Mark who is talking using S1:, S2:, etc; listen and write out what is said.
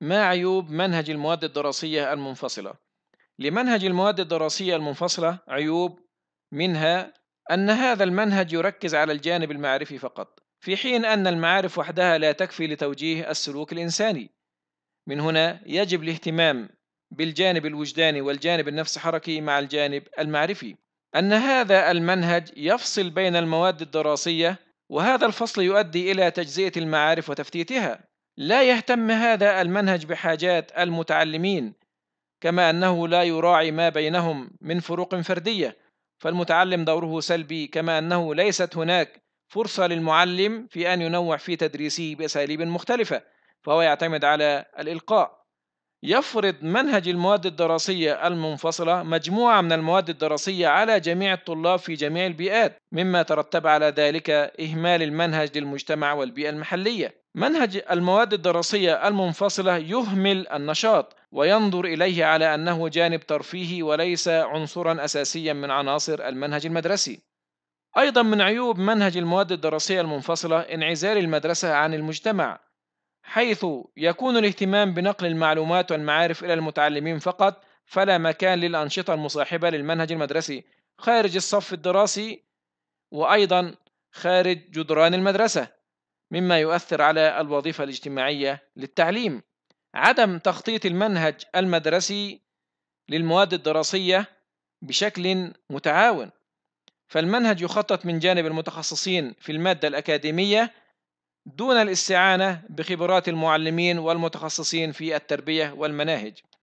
S1: ما عيوب منهج المواد الدراسية المنفصلة؟ لمنهج المواد الدراسية المنفصلة عيوب منها أن هذا المنهج يركز على الجانب المعرفي فقط، في حين أن المعارف وحدها لا تكفي لتوجيه السلوك الإنساني. من هنا يجب الاهتمام بالجانب الوجداني والجانب النفس حركي مع الجانب المعرفي. أن هذا المنهج يفصل بين المواد الدراسية وهذا الفصل يؤدي إلى تجزئة المعارف وتفتيتها لا يهتم هذا المنهج بحاجات المتعلمين كما أنه لا يراعي ما بينهم من فروق فردية فالمتعلم دوره سلبي كما أنه ليست هناك فرصة للمعلم في أن ينوع في تدريسه بأساليب مختلفة فهو يعتمد على الإلقاء يفرض منهج المواد الدراسية المنفصلة مجموعة من المواد الدراسية على جميع الطلاب في جميع البيئات مما ترتب على ذلك إهمال المنهج للمجتمع والبيئة المحلية منهج المواد الدراسية المنفصلة يهمل النشاط وينظر إليه على أنه جانب ترفيهي وليس عنصرا أساسيا من عناصر المنهج المدرسي أيضا من عيوب منهج المواد الدراسية المنفصلة انعزال المدرسة عن المجتمع حيث يكون الاهتمام بنقل المعلومات والمعارف إلى المتعلمين فقط فلا مكان للأنشطة المصاحبة للمنهج المدرسي خارج الصف الدراسي وأيضا خارج جدران المدرسة مما يؤثر على الوظيفة الاجتماعية للتعليم عدم تخطيط المنهج المدرسي للمواد الدراسية بشكل متعاون فالمنهج يخطط من جانب المتخصصين في المادة الأكاديمية دون الاستعانة بخبرات المعلمين والمتخصصين في التربية والمناهج